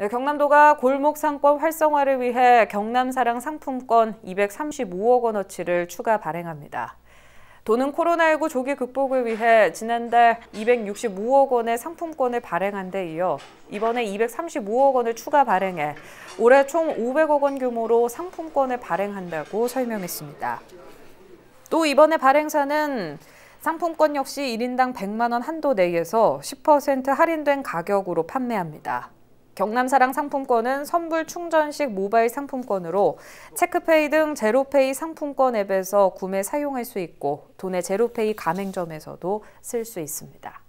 네, 경남도가 골목 상권 활성화를 위해 경남사랑 상품권 235억 원어치를 추가 발행합니다. 도는 코로나19 조기 극복을 위해 지난달 265억 원의 상품권을 발행한 데 이어 이번에 235억 원을 추가 발행해 올해 총 500억 원 규모로 상품권을 발행한다고 설명했습니다. 또 이번에 발행사는 상품권 역시 1인당 100만 원 한도 내에서 10% 할인된 가격으로 판매합니다. 경남사랑 상품권은 선불 충전식 모바일 상품권으로 체크페이 등 제로페이 상품권 앱에서 구매 사용할 수 있고 돈의 제로페이 가맹점에서도 쓸 수 있습니다.